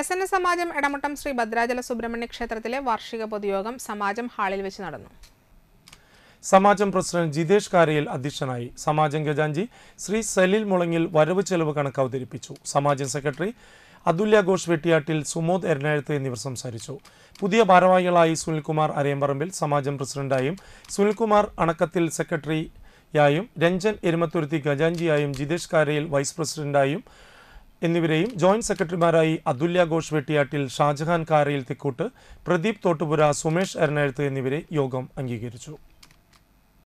S N S സമാജം എടമുട്ടം ശ്രീ ഭദ്രാചല സുബ്രഹ്മണ്യ ക്ഷേത്രത്തിലെ വാർഷിക പൊതുയോഗം സമാജം ഹാളിൽ വെച്ച് നടന്നു സമാജം പ്രസിഡന്റ് ജിതേഷ് കാരയിൽ അധ്യക്ഷനായി സമാജം ഖജാൻജി ശ്രീ സലിൽ മുളങ്ങിൽ വരവ് ചെലവ് കണക്ക് അവതരിപ്പിച്ചു സമാജം സെക്രട്ടറി അതുല്യ ഘോഷ് വെട്ടിയാട്ടിൽ സുമോദ് എരനാഴത്ത് എന്നിവർ സംസാരിച്ചു പുതിയ ഭാരവാഹികളായി സുനിൽകുമാർ അരയമ്പറമ്പിൽ സമാജം പ്രസിഡന്റായും സുനിൽകുമാർ അണക്കത്തിൽ സെക്രട്ടറിയായും രഞ്ജൻ എരുമത്തുരുത്തി ഖജാൻജിയായും ജിതേഷ് കാരയിൽ വൈസ് പ്രസിഡന്റായും എന്നിവരെയും ജോയിന്റ് സെക്രട്ടറിമാരായി അതുല്യ ഘോഷ് വെട്ടിയാട്ടിൽ ഷാജഹാൻ കാരയിൽ തെക്കൂട്ട് പ്രദീപ് തോട്ടുപുര സുമേഷ് എരനാഴ്ത്ത് എന്നിവരെ യോഗം അംഗീകരിച്ചു